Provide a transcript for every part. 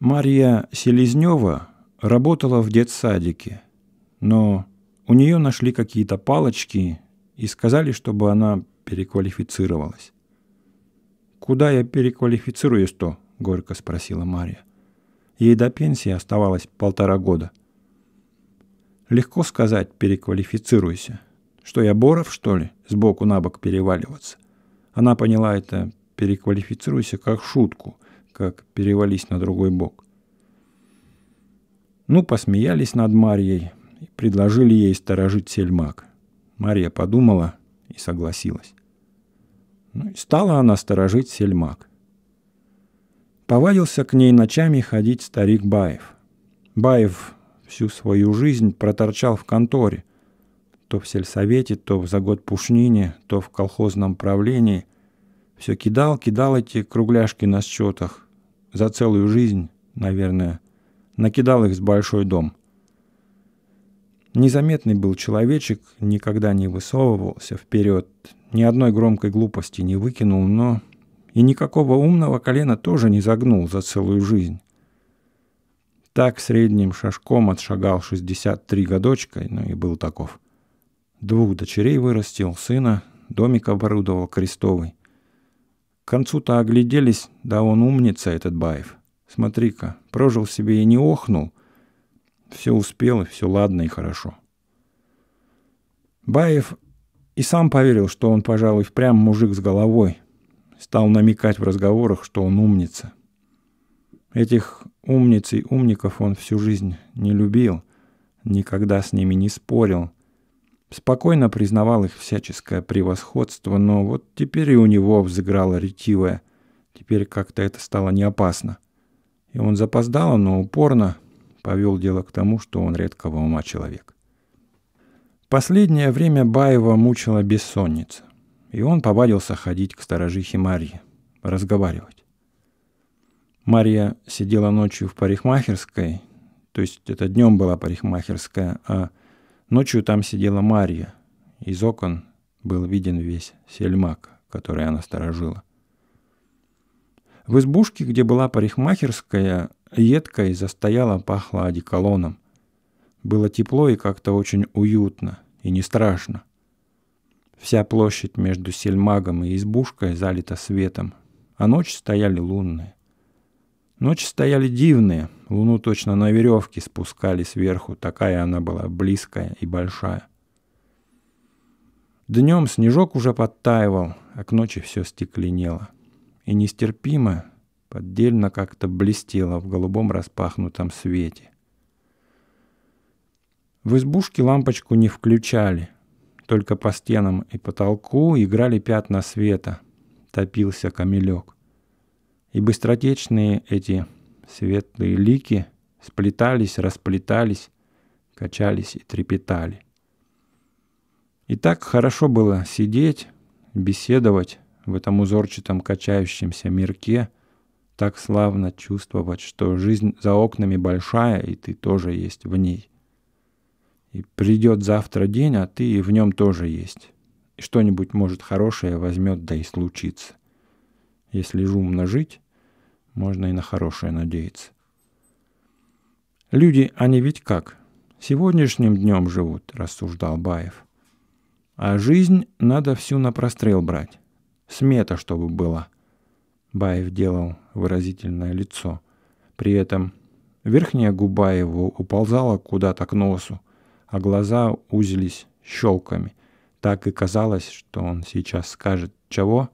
Марья Селезнева работала в детсадике, но у нее нашли какие-то палочки и сказали, чтобы она переквалифицировалась. «Куда я переквалифицируюсь-то?» – горько спросила Марья. Ей до пенсии оставалось полтора года. Легко сказать «переквалифицируйся». Что я, Боров, что ли, сбоку на бок переваливаться? Она поняла это «переквалифицируйся» как шутку – как перевались на другой бок. Ну, посмеялись над Марьей и предложили ей сторожить сельмак. Марья подумала и согласилась. Ну, и стала она сторожить сельмак. Повадился к ней ночами ходить старик Баев. Баев всю свою жизнь проторчал в конторе, то в сельсовете, то в загод пушнине, то в колхозном правлении, все кидал, кидал эти кругляшки на счетах. За целую жизнь, наверное. Накидал их с большой дом. Незаметный был человечек, никогда не высовывался вперед, ни одной громкой глупости не выкинул, но и никакого умного колена тоже не загнул за целую жизнь. Так средним шажком отшагал 63 годочка, ну и был таков. Двух дочерей вырастил, сына, домик оборудовал крестовый концу-то огляделись, да он умница этот Баев. Смотри-ка, прожил себе и не охнул. Все успел, и все ладно и хорошо. Баев и сам поверил, что он, пожалуй, прям мужик с головой. Стал намекать в разговорах, что он умница. Этих умниц и умников он всю жизнь не любил, никогда с ними не спорил – Спокойно признавал их всяческое превосходство, но вот теперь и у него взыграло ретивое. Теперь как-то это стало не опасно. И он запоздало, но упорно повел дело к тому, что он редкого ума человек. Последнее время Баева мучила бессонница, и он повадился ходить к сторожихе Марье, разговаривать. Марья сидела ночью в парикмахерской, то есть это днем была парикмахерская, а Ночью там сидела Марья. Из окон был виден весь сельмак, который она сторожила. В избушке, где была парикмахерская, едко и застояло пахло одеколоном. Было тепло и как-то очень уютно, и не страшно. Вся площадь между сельмагом и избушкой залита светом, а ночь стояли лунные. Ночи стояли дивные, луну точно на веревке спускали сверху, такая она была близкая и большая. Днем снежок уже подтаивал, а к ночи все стекленело. И нестерпимо, поддельно как-то блестело в голубом распахнутом свете. В избушке лампочку не включали, только по стенам и потолку играли пятна света, топился камелек. И быстротечные эти светлые лики сплетались, расплетались, качались и трепетали. И так хорошо было сидеть, беседовать в этом узорчатом качающемся мирке, так славно чувствовать, что жизнь за окнами большая, и ты тоже есть в ней. И придет завтра день, а ты и в нем тоже есть. И что-нибудь, может, хорошее возьмет, да и случится. Если жумно жить, можно и на хорошее надеяться. Люди, они ведь как? Сегодняшним днем живут, рассуждал Баев. А жизнь надо всю на прострел брать. Смета, чтобы была. Баев делал выразительное лицо. При этом верхняя губа его уползала куда-то к носу, а глаза узились щелками. Так и казалось, что он сейчас скажет «Чего?»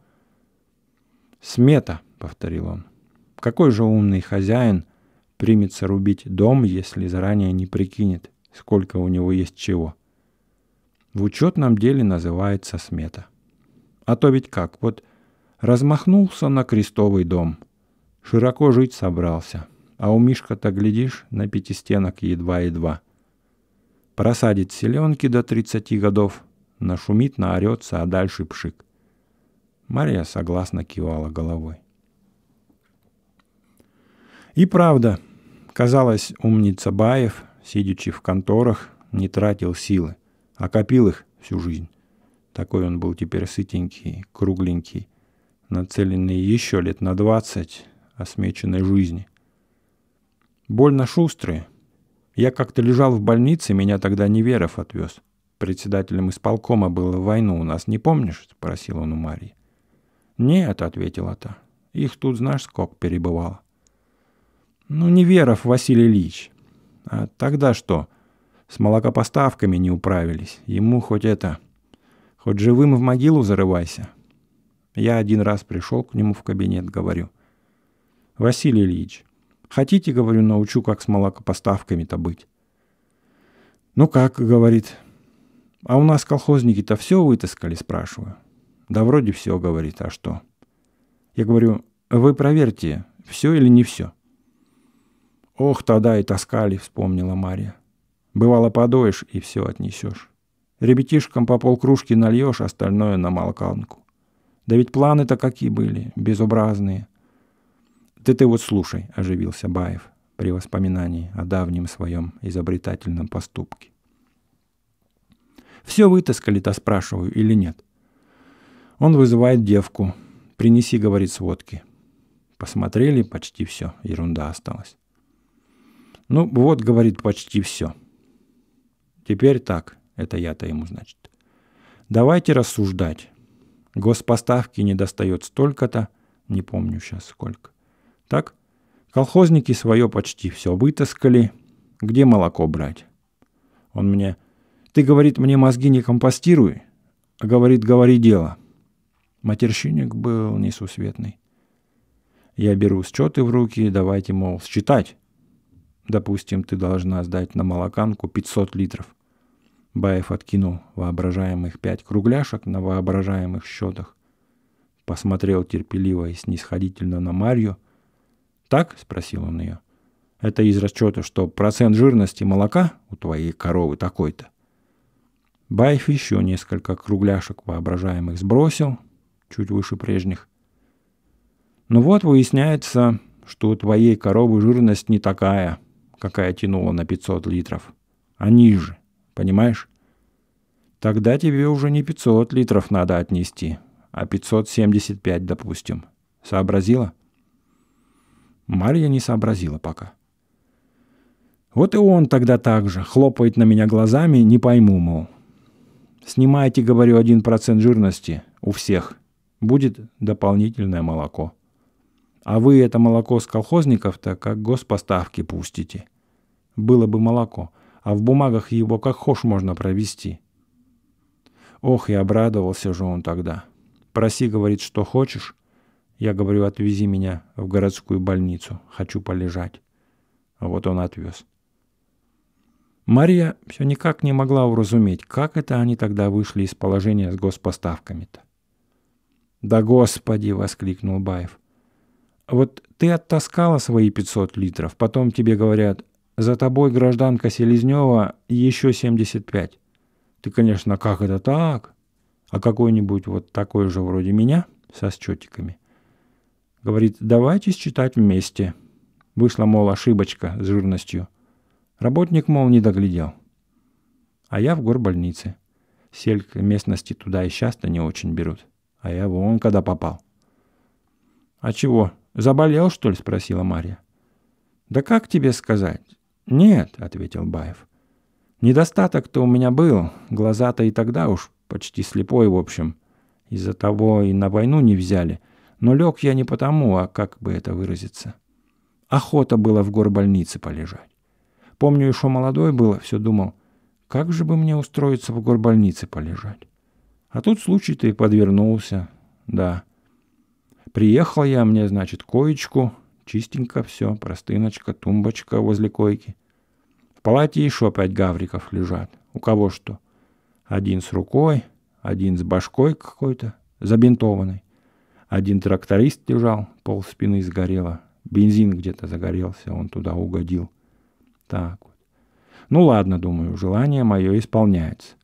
«Смета», — повторил он. «Какой же умный хозяин примется рубить дом, если заранее не прикинет, сколько у него есть чего?» В учетном деле называется смета. А то ведь как, вот размахнулся на крестовый дом, широко жить собрался, а у Мишка-то, глядишь, на пятистенок едва-едва. Просадит селенки до тридцати годов, нашумит, наорется, а дальше пшик. Мария согласно кивала головой. И правда, казалось, умница Баев, сидячи в конторах, не тратил силы, а копил их всю жизнь. Такой он был теперь сытенький, кругленький, нацеленный еще лет на двадцать, осмеченной жизни. Больно шустрые. Я как-то лежал в больнице, меня тогда Неверов отвез. Председателем исполкома было в войну у нас, не помнишь? — спросил он у Марии. — «Нет», — ответила та. «Их тут знаешь сколько перебывало». «Ну, не Веров Василий Ильич». «А тогда что? С молокопоставками не управились. Ему хоть это... Хоть живым в могилу зарывайся». Я один раз пришел к нему в кабинет, говорю. «Василий Ильич, хотите, говорю, научу, как с молокопоставками-то быть?» «Ну как?» — говорит. «А у нас колхозники-то все вытаскали?» — спрашиваю. Да вроде все, говорит, а что? Я говорю, вы проверьте, все или не все. Ох, тогда и таскали, вспомнила Мария. Бывало, подоешь и все отнесешь. Ребятишкам по полкружки нальешь, остальное на молканку. Да ведь планы-то какие были, безобразные. Ты ты вот слушай, оживился Баев при воспоминании о давнем своем изобретательном поступке. Все вытаскали-то, спрашиваю, или нет? Он вызывает девку. «Принеси, — говорит, — сводки». Посмотрели, почти все. Ерунда осталась. Ну вот, говорит, почти все. Теперь так, это я-то ему, значит. Давайте рассуждать. Госпоставки не достает столько-то, не помню сейчас сколько. Так, колхозники свое почти все вытаскали. Где молоко брать? Он мне, ты, говорит, мне мозги не компостируй, а говорит, говори дело – Матерщинник был несусветный. Я беру счеты в руки, давайте, мол, считать. Допустим, ты должна сдать на молоканку 500 литров. Баев откинул воображаемых пять кругляшек на воображаемых счетах. Посмотрел терпеливо и снисходительно на Марью. «Так?» — спросил он ее. «Это из расчета, что процент жирности молока у твоей коровы такой-то». Баев еще несколько кругляшек воображаемых сбросил, чуть выше прежних. Но ну вот выясняется, что у твоей коровы жирность не такая, какая тянула на 500 литров, а ниже, понимаешь? Тогда тебе уже не 500 литров надо отнести, а 575, допустим. Сообразила? Марья не сообразила пока. Вот и он тогда так же, хлопает на меня глазами, не пойму, мол. Снимайте, говорю, один процент жирности у всех – будет дополнительное молоко. А вы это молоко с колхозников-то как госпоставки пустите. Было бы молоко, а в бумагах его как хошь можно провести. Ох, и обрадовался же он тогда. Проси, говорит, что хочешь. Я говорю, отвези меня в городскую больницу. Хочу полежать. А вот он отвез. Мария все никак не могла уразуметь, как это они тогда вышли из положения с госпоставками-то. «Да господи!» — воскликнул Баев. «А «Вот ты оттаскала свои 500 литров, потом тебе говорят, за тобой, гражданка Селезнева, еще 75. Ты, конечно, как это так? А какой-нибудь вот такой же вроде меня, со счетиками. Говорит, давайте считать вместе. Вышла, мол, ошибочка с жирностью. Работник, мол, не доглядел. А я в горбольнице. Селька местности туда и часто не очень берут. — а я вон когда попал. «А чего, заболел, что ли?» – спросила Марья. «Да как тебе сказать?» «Нет», – ответил Баев. «Недостаток-то у меня был. Глаза-то и тогда уж почти слепой, в общем. Из-за того и на войну не взяли. Но лег я не потому, а как бы это выразиться. Охота была в горбольнице полежать. Помню, еще молодой был, все думал, как же бы мне устроиться в горбольнице полежать. А тут случай-то и подвернулся, да. Приехал я мне, значит, коечку, чистенько все, простыночка, тумбочка возле койки. В палате еще пять гавриков лежат. У кого что? Один с рукой, один с башкой какой-то, забинтованный. Один тракторист лежал, пол спины сгорело. Бензин где-то загорелся, он туда угодил. Так вот. Ну ладно, думаю, желание мое исполняется.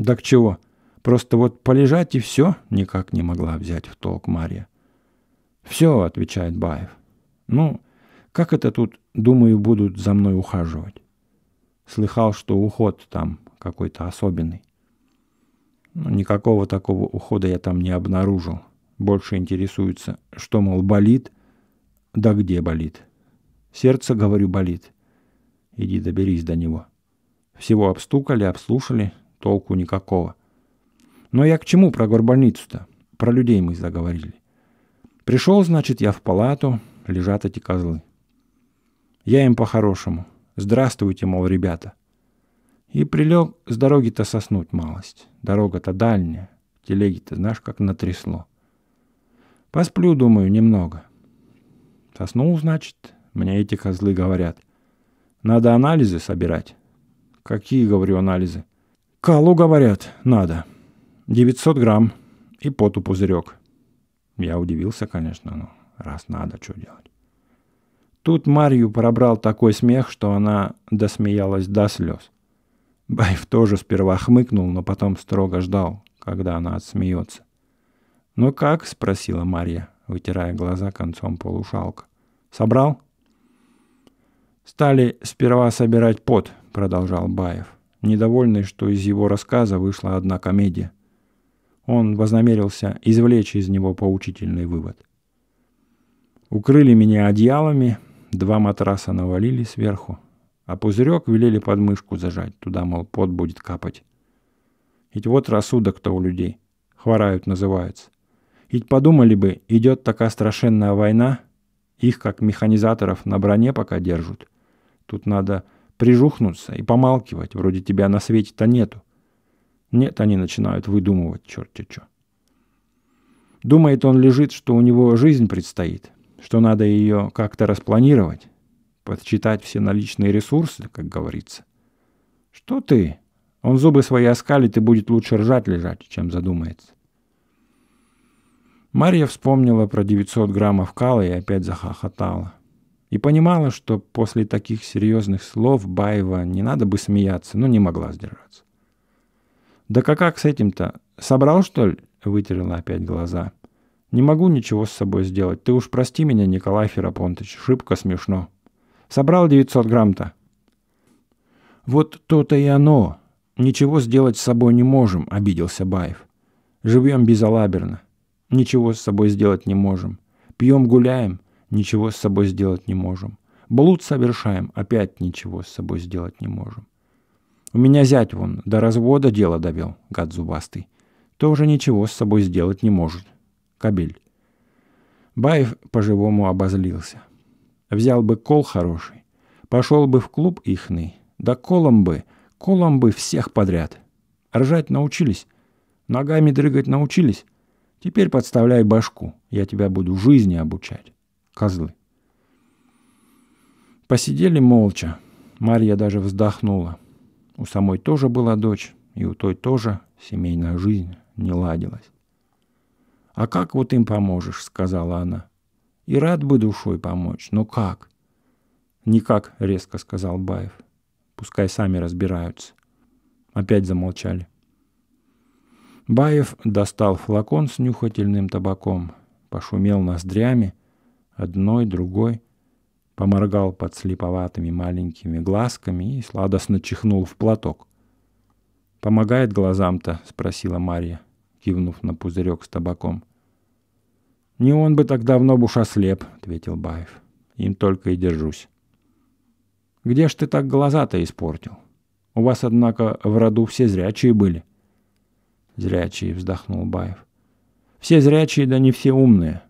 Да к чего? Просто вот полежать и все никак не могла взять в толк Мария. «Все», — отвечает Баев. «Ну, как это тут, думаю, будут за мной ухаживать?» Слыхал, что уход там какой-то особенный. Но «Ну, никакого такого ухода я там не обнаружил. Больше интересуется, что, мол, болит, да где болит. Сердце, говорю, болит. Иди доберись до него. Всего обстукали, обслушали, толку никакого. Но я к чему про горбольницу-то? Про людей мы заговорили. Пришел, значит, я в палату, лежат эти козлы. Я им по-хорошему. Здравствуйте, мол, ребята. И прилег с дороги-то соснуть малость. Дорога-то дальняя. Телеги-то, знаешь, как натрясло. Посплю, думаю, немного. Соснул, значит, мне эти козлы говорят. Надо анализы собирать. Какие, говорю, анализы? Калу, говорят, надо. 900 грамм и поту пузырек. Я удивился, конечно, но ну, раз надо, что делать. Тут Марью пробрал такой смех, что она досмеялась до слез. Баев тоже сперва хмыкнул, но потом строго ждал, когда она отсмеется. «Ну как?» — спросила Марья, вытирая глаза концом полушалка. «Собрал?» «Стали сперва собирать пот», — продолжал Баев недовольный, что из его рассказа вышла одна комедия. Он вознамерился извлечь из него поучительный вывод. Укрыли меня одеялами, два матраса навалили сверху, а пузырек велели под мышку зажать, туда, мол, пот будет капать. Ведь вот рассудок-то у людей, хворают называется. Ведь подумали бы, идет такая страшенная война, их, как механизаторов, на броне пока держат. Тут надо прижухнуться и помалкивать, вроде тебя на свете-то нету. Нет, они начинают выдумывать черт черти что. Думает он лежит, что у него жизнь предстоит, что надо ее как-то распланировать, подсчитать все наличные ресурсы, как говорится. Что ты? Он зубы свои оскалит и будет лучше ржать лежать, чем задумается. Марья вспомнила про 900 граммов кала и опять захохотала. И понимала, что после таких серьезных слов Баева не надо бы смеяться, но ну, не могла сдержаться. «Да как, как с этим-то? Собрал, что ли?» – вытерла опять глаза. «Не могу ничего с собой сделать. Ты уж прости меня, Николай Ферапонтович, шибко смешно. Собрал 900 грамм-то». «Вот то-то и оно. Ничего сделать с собой не можем», – обиделся Баев. «Живем безалаберно. Ничего с собой сделать не можем. Пьем, гуляем ничего с собой сделать не можем. Блуд совершаем, опять ничего с собой сделать не можем. У меня зять вон до развода дело довел, гад зубастый. Тоже ничего с собой сделать не может. Кабель. Баев по-живому обозлился. Взял бы кол хороший, пошел бы в клуб ихный, да колом бы, колом бы всех подряд. Ржать научились, ногами дрыгать научились. Теперь подставляй башку, я тебя буду жизни обучать козлы. Посидели молча. Марья даже вздохнула. У самой тоже была дочь, и у той тоже семейная жизнь не ладилась. «А как вот им поможешь?» — сказала она. «И рад бы душой помочь, но как?» «Никак», — резко сказал Баев. «Пускай сами разбираются». Опять замолчали. Баев достал флакон с нюхательным табаком, пошумел ноздрями, одной, другой, поморгал под слеповатыми маленькими глазками и сладостно чихнул в платок. «Помогает глазам-то?» — спросила Марья, кивнув на пузырек с табаком. «Не он бы так давно б уж ослеп», — ответил Баев. «Им только и держусь». «Где ж ты так глаза-то испортил? У вас, однако, в роду все зрячие были». «Зрячие», — вздохнул Баев. «Все зрячие, да не все умные.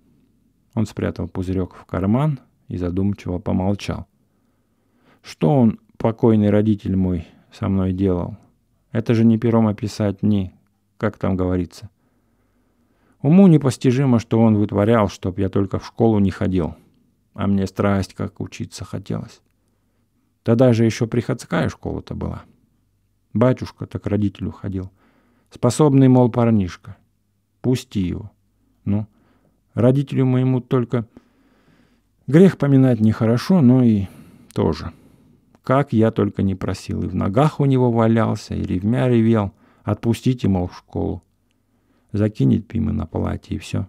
Он спрятал пузырек в карман и задумчиво помолчал. Что он, покойный родитель мой, со мной делал? Это же не пером описать, а ни, как там говорится. Уму непостижимо, что он вытворял, чтоб я только в школу не ходил. А мне страсть, как учиться хотелось. Тогда же еще приходская школа-то была. Батюшка то к родителю ходил. Способный, мол, парнишка. Пусти его. Ну, — Родителю моему только грех поминать нехорошо, но и тоже. Как я только не просил, и в ногах у него валялся, и ревмя ревел. Отпустите, мол, в школу. Закинет пимы на палате, и все.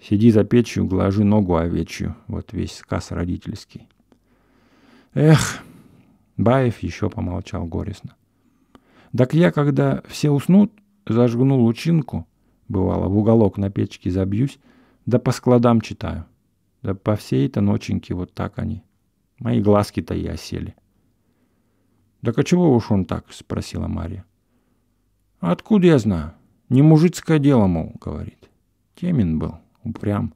Сиди за печью, глажи ногу овечью. Вот весь сказ родительский. Эх, Баев еще помолчал горестно. Так я, когда все уснут, зажгну лучинку, бывало, в уголок на печке забьюсь, да по складам читаю. Да по всей это ноченьке вот так они. Мои глазки-то и осели. Да а чего уж он так?» — спросила Мария. «Откуда я знаю? Не мужицкое дело, мол», — говорит. Темен был, упрям.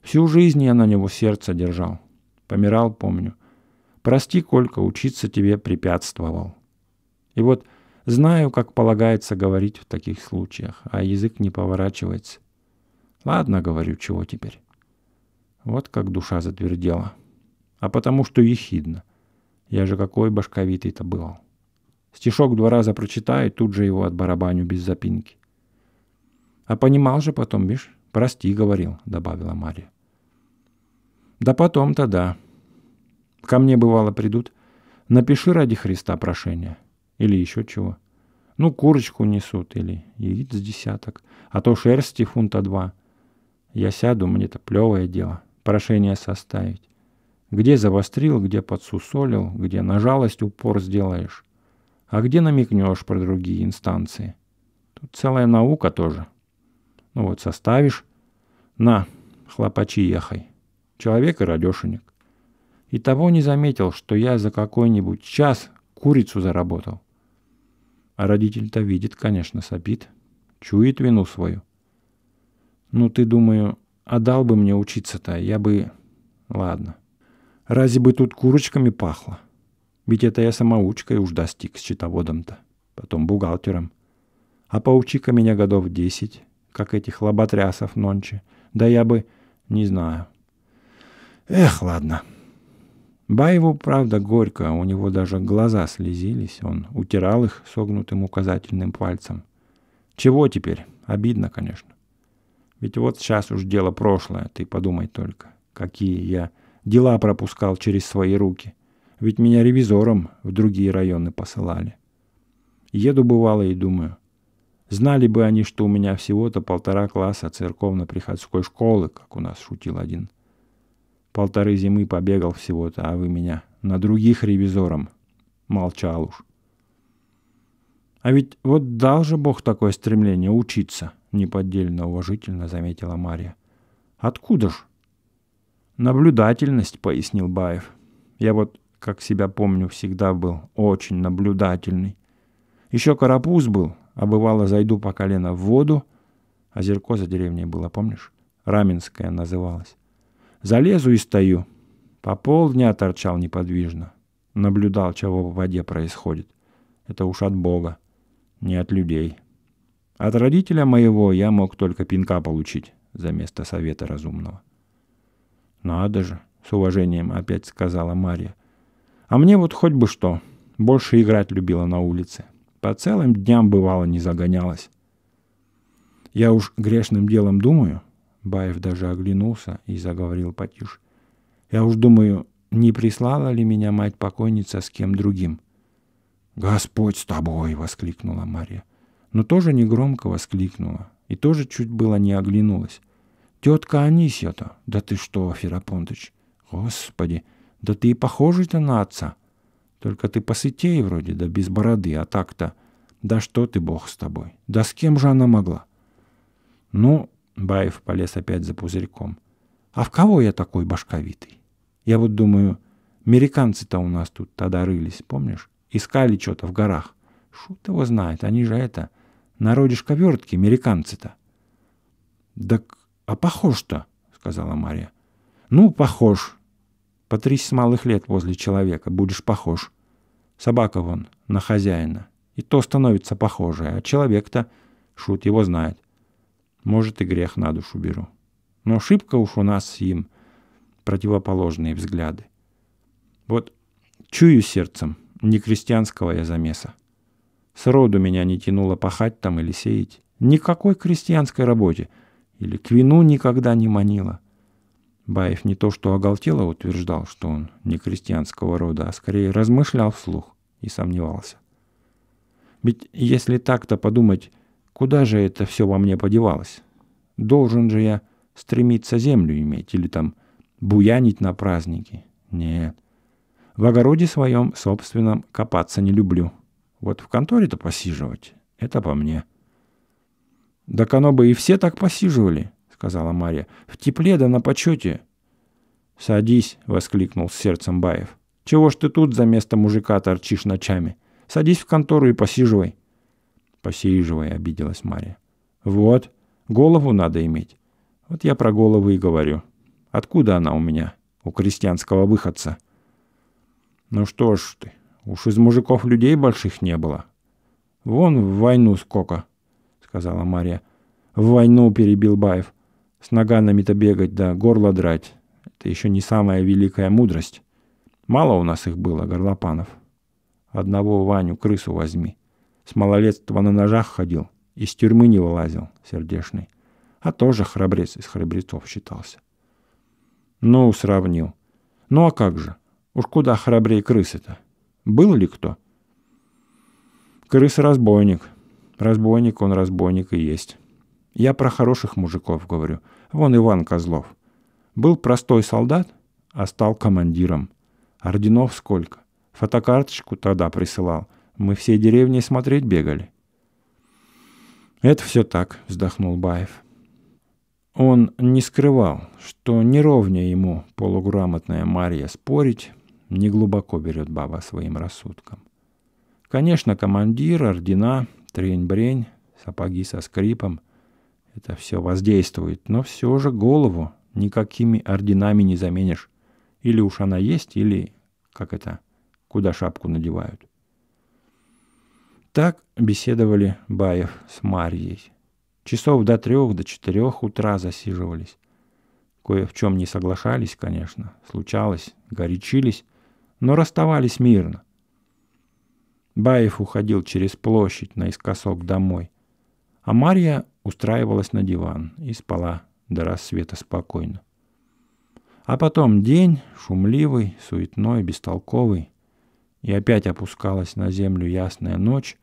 Всю жизнь я на него сердце держал. Помирал, помню. Прости, Колька, учиться тебе препятствовал. И вот знаю, как полагается говорить в таких случаях, а язык не поворачивается. Ладно, говорю, чего теперь? Вот как душа затвердела. А потому что ехидно. Я же какой башковитый-то был. Стишок два раза прочитаю, тут же его отбарабаню без запинки. А понимал же потом, видишь, прости, говорил, добавила Мария. Да потом-то да. Ко мне бывало придут. Напиши ради Христа прошение. Или еще чего. Ну, курочку несут или яиц десяток, а то шерсти фунта два. Я сяду, мне это плевое дело. Прошение составить. Где завострил, где подсусолил, где на жалость упор сделаешь. А где намекнешь про другие инстанции. Тут целая наука тоже. Ну вот составишь. На, хлопачи ехай. Человек и радешенек. И того не заметил, что я за какой-нибудь час курицу заработал. А родитель-то видит, конечно, сопит. Чует вину свою. Ну, ты, думаю, отдал бы мне учиться-то, я бы... Ладно. Разве бы тут курочками пахло? Ведь это я самоучкой уж достиг с счетоводом-то, потом бухгалтером. А паучика меня годов десять, как этих лоботрясов нонче. Да я бы... не знаю. Эх, ладно. Баеву, правда, горько, у него даже глаза слезились, он утирал их согнутым указательным пальцем. Чего теперь? Обидно, конечно. Ведь вот сейчас уж дело прошлое, ты подумай только, какие я дела пропускал через свои руки. Ведь меня ревизором в другие районы посылали. Еду бывало и думаю, знали бы они, что у меня всего-то полтора класса церковно-приходской школы, как у нас шутил один. Полторы зимы побегал всего-то, а вы меня на других ревизором. Молчал уж. А ведь вот дал же Бог такое стремление учиться – неподдельно уважительно заметила Марья. «Откуда ж?» «Наблюдательность», — пояснил Баев. «Я вот, как себя помню, всегда был очень наблюдательный. Еще карапуз был, а бывало зайду по колено в воду. Озерко за деревней было, помнишь? Раменская называлась. Залезу и стою. По полдня торчал неподвижно. Наблюдал, чего в воде происходит. Это уж от Бога, не от людей». От родителя моего я мог только пинка получить за место совета разумного. «Надо же!» — с уважением опять сказала Марья. «А мне вот хоть бы что. Больше играть любила на улице. По целым дням, бывало, не загонялась. Я уж грешным делом думаю...» Баев даже оглянулся и заговорил потише. «Я уж думаю, не прислала ли меня мать-покойница с кем другим?» «Господь с тобой!» — воскликнула Марья но тоже негромко воскликнула и тоже чуть было не оглянулась. «Тетка Анисья-то! Да ты что, Ферапонтыч! Господи! Да ты и похожий-то на отца! Только ты посытей вроде, да без бороды, а так-то... Да что ты, бог с тобой! Да с кем же она могла?» «Ну...» — Баев полез опять за пузырьком. «А в кого я такой башковитый? Я вот думаю, американцы-то у нас тут тогда рылись, помнишь? Искали что-то в горах. Шут его знает, они же это...» Народишь ковертки, американцы-то. Так, а похож-то, сказала Мария. Ну, похож. Потрись с малых лет возле человека, будешь похож. Собака вон, на хозяина. И то становится похожее а человек-то, шут его знает. Может, и грех на душу беру. Но ошибка уж у нас с им противоположные взгляды. Вот чую сердцем, не крестьянского я замеса. Сроду меня не тянуло пахать там или сеять. Никакой крестьянской работе. Или к вину никогда не манило. Баев не то что оголтело утверждал, что он не крестьянского рода, а скорее размышлял вслух и сомневался. Ведь если так-то подумать, куда же это все во мне подевалось? Должен же я стремиться землю иметь или там буянить на праздники? Нет. В огороде своем собственном копаться не люблю. Вот в конторе-то посиживать — это по мне. — Да оно бы и все так посиживали, — сказала Марья. — В тепле да на почете. — Садись, — воскликнул с сердцем Баев. — Чего ж ты тут за место мужика торчишь ночами? Садись в контору и посиживай. — Посиживай, — обиделась Марья. — Вот, голову надо иметь. Вот я про голову и говорю. Откуда она у меня, у крестьянского выходца? — Ну что ж ты, Уж из мужиков людей больших не было. Вон в войну сколько, сказала Мария. В войну перебил Баев. С наганами-то бегать да горло драть. Это еще не самая великая мудрость. Мало у нас их было, горлопанов. Одного Ваню крысу возьми. С малолетства на ножах ходил, из тюрьмы не вылазил, сердешный. А тоже храбрец из храбрецов считался. Ну, сравнил. Ну а как же? Уж куда храбрее крысы-то? Был ли кто? Крыс-разбойник. Разбойник он разбойник и есть. Я про хороших мужиков говорю. Вон Иван Козлов. Был простой солдат, а стал командиром. Орденов сколько. Фотокарточку тогда присылал. Мы все деревни смотреть бегали. «Это все так», — вздохнул Баев. Он не скрывал, что неровнее ему полуграмотная Марья спорить, не глубоко берет баба своим рассудком. Конечно, командир, ордена, трень-брень, сапоги со скрипом — это все воздействует, но все же голову никакими орденами не заменишь. Или уж она есть, или, как это, куда шапку надевают. Так беседовали Баев с Марьей. Часов до трех, до четырех утра засиживались. Кое в чем не соглашались, конечно, случалось, горячились, но расставались мирно. Баев уходил через площадь наискосок домой, а Марья устраивалась на диван и спала до рассвета спокойно. А потом день, шумливый, суетной, бестолковый, и опять опускалась на землю ясная ночь,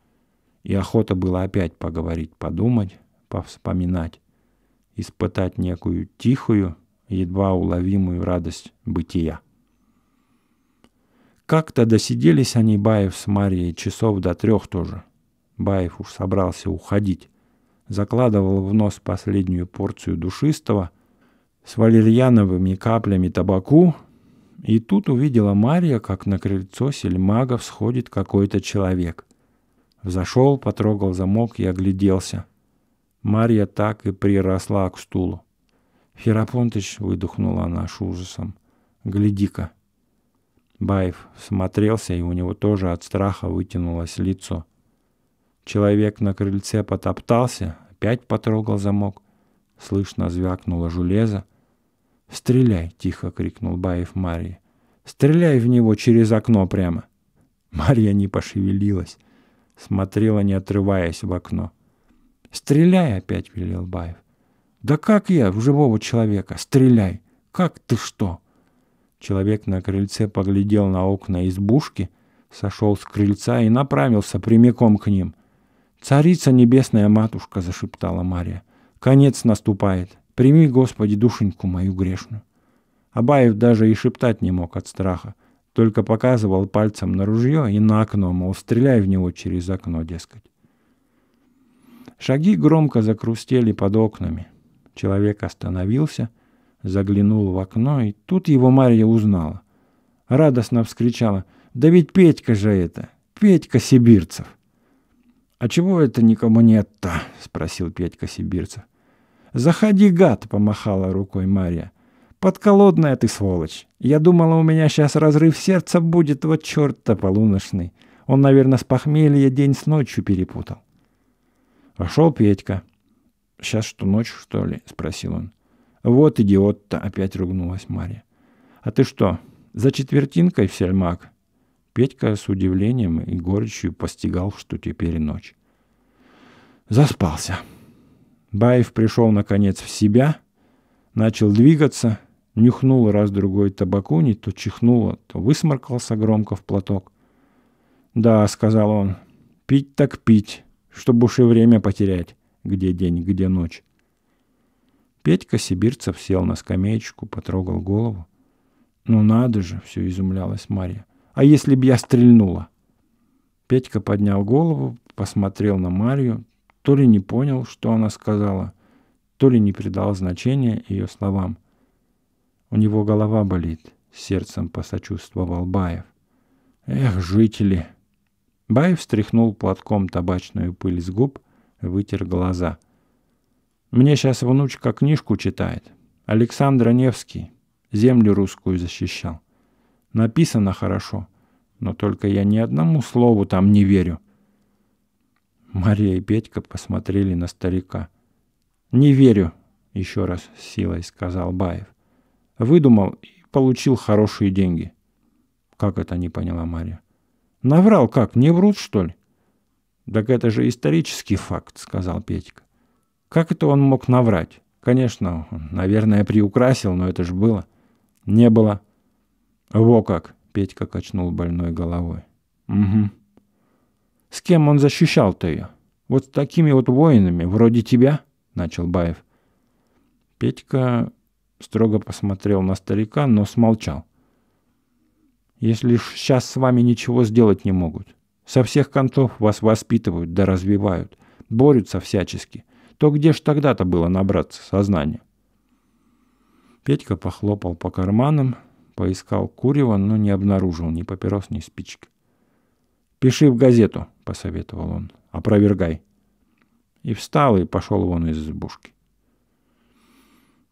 и охота была опять поговорить, подумать, повспоминать, испытать некую тихую, едва уловимую радость бытия. Как-то досиделись они Баев с Марией часов до трех тоже. Баев уж собрался уходить. Закладывал в нос последнюю порцию душистого с валерьяновыми каплями табаку. И тут увидела Мария, как на крыльцо сельмагов сходит какой-то человек. Взошел, потрогал замок и огляделся. Марья так и приросла к стулу. «Ферапонтыч», — выдохнула она с ужасом, — «гляди-ка, Баев смотрелся, и у него тоже от страха вытянулось лицо. Человек на крыльце потоптался, опять потрогал замок. Слышно звякнуло железо. «Стреляй!» — тихо крикнул Баев Марье. «Стреляй в него через окно прямо!» Марья не пошевелилась, смотрела, не отрываясь в окно. «Стреляй!» — опять велел Баев. «Да как я в живого человека? Стреляй! Как ты что?» Человек на крыльце поглядел на окна избушки, сошел с крыльца и направился прямиком к ним. «Царица небесная матушка!» — зашептала Мария. «Конец наступает! Прими, Господи, душеньку мою грешную!» Абаев даже и шептать не мог от страха, только показывал пальцем на ружье и на окно, мол, стреляй в него через окно, дескать. Шаги громко закрустели под окнами. Человек остановился — заглянул в окно, и тут его Марья узнала. Радостно вскричала. «Да ведь Петька же это! Петька Сибирцев!» «А чего это никому нет-то?» — спросил Петька Сибирцев. «Заходи, гад!» — помахала рукой Марья. «Подколодная ты, сволочь! Я думала, у меня сейчас разрыв сердца будет, вот черт-то полуношный! Он, наверное, с похмелья день с ночью перепутал». Вошел «А Петька. «Сейчас что, ночь, что ли?» — спросил он. «Вот идиот-то!» — опять ругнулась Марья. «А ты что, за четвертинкой в сельмак?» Петька с удивлением и горечью постигал, что теперь ночь. Заспался. Баев пришел, наконец, в себя, начал двигаться, нюхнул раз-другой табаку, не то чихнуло, а то высморкался громко в платок. «Да», — сказал он, — «пить так пить, чтобы уж и время потерять, где день, где ночь». Петька Сибирцев сел на скамеечку, потрогал голову. «Ну надо же!» — все изумлялась Марья. «А если б я стрельнула?» Петька поднял голову, посмотрел на Марью, то ли не понял, что она сказала, то ли не придал значения ее словам. У него голова болит, сердцем посочувствовал Баев. Эх, жители! Баев встряхнул платком табачную пыль с губ, вытер глаза — мне сейчас внучка книжку читает. Александр Невский землю русскую защищал. Написано хорошо, но только я ни одному слову там не верю. Мария и Петька посмотрели на старика. «Не верю», — еще раз с силой сказал Баев. «Выдумал и получил хорошие деньги». «Как это?» — не поняла Мария. «Наврал как? Не врут, что ли?» «Так это же исторический факт», — сказал Петька. Как это он мог наврать? Конечно, наверное, приукрасил, но это ж было. Не было. Во как, Петька качнул больной головой. Угу. С кем он защищал-то ее? Вот с такими вот воинами, вроде тебя, начал Баев. Петька строго посмотрел на старика, но смолчал. Если ж сейчас с вами ничего сделать не могут. Со всех концов вас воспитывают да развивают, борются всячески то где ж тогда-то было набраться сознания? Петька похлопал по карманам, поискал курева, но не обнаружил ни папирос, ни спичек. «Пиши в газету», — посоветовал он, — «опровергай». И встал, и пошел вон из избушки.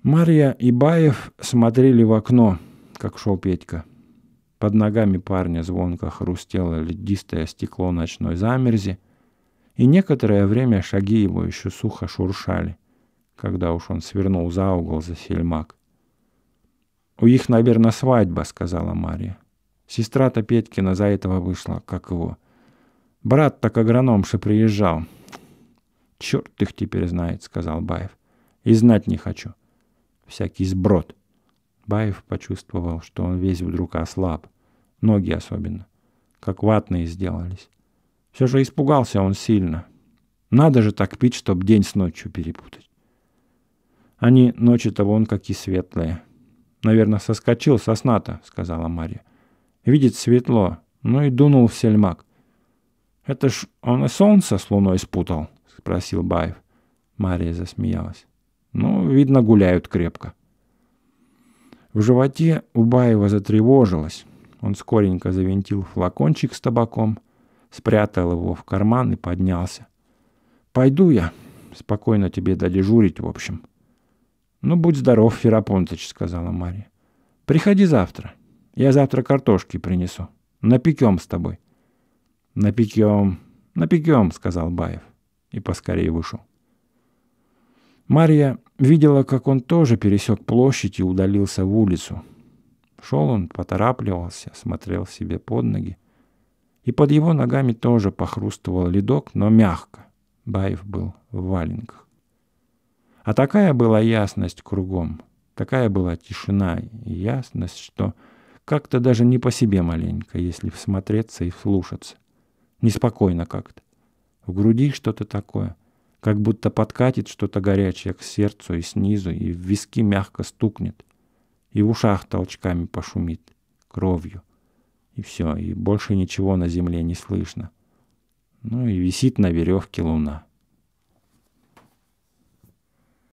Марья и Баев смотрели в окно, как шел Петька. Под ногами парня звонко хрустело ледистое стекло ночной замерзи — и некоторое время шаги его еще сухо шуршали, когда уж он свернул за угол за сельмак. «У их, наверное, свадьба», — сказала Мария. «Сестра-то Петькина за этого вышла, как его. Брат так агрономши приезжал». «Черт их теперь знает», — сказал Баев. «И знать не хочу. Всякий сброд». Баев почувствовал, что он весь вдруг ослаб, ноги особенно, как ватные сделались. Все же испугался он сильно. Надо же так пить, чтоб день с ночью перепутать. Они ночи-то вон какие светлые. Наверное, соскочил со сна-то, сказала Марья. Видит светло, ну и дунул в сельмак. Это ж он и солнце с луной спутал, спросил Баев. Мария засмеялась. Ну, видно, гуляют крепко. В животе у Баева затревожилось. Он скоренько завинтил флакончик с табаком – спрятал его в карман и поднялся. «Пойду я. Спокойно тебе додежурить, в общем». «Ну, будь здоров, Ферапонтыч», — сказала Мария. «Приходи завтра. Я завтра картошки принесу. Напекем с тобой». «Напекем, напекем», — сказал Баев и поскорее вышел. Мария видела, как он тоже пересек площадь и удалился в улицу. Шел он, поторапливался, смотрел себе под ноги — и под его ногами тоже похрустывал ледок, но мягко. Баев был в валенках. А такая была ясность кругом, такая была тишина и ясность, что как-то даже не по себе маленько, если всмотреться и вслушаться. Неспокойно как-то. В груди что-то такое, как будто подкатит что-то горячее к сердцу и снизу, и в виски мягко стукнет, и в ушах толчками пошумит, кровью. И все, и больше ничего на земле не слышно. Ну и висит на веревке луна.